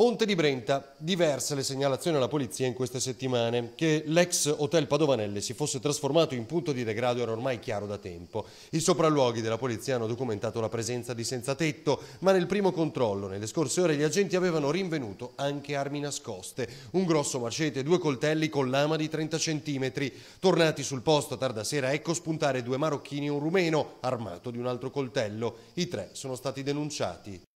Ponte di Brenta, diverse le segnalazioni alla polizia in queste settimane. Che l'ex hotel Padovanelle si fosse trasformato in punto di degrado era ormai chiaro da tempo. I sopralluoghi della polizia hanno documentato la presenza di senza tetto, ma nel primo controllo, nelle scorse ore, gli agenti avevano rinvenuto anche armi nascoste, un grosso macete e due coltelli con lama di 30 cm. Tornati sul posto a tarda sera, ecco spuntare due marocchini e un rumeno, armato di un altro coltello. I tre sono stati denunciati.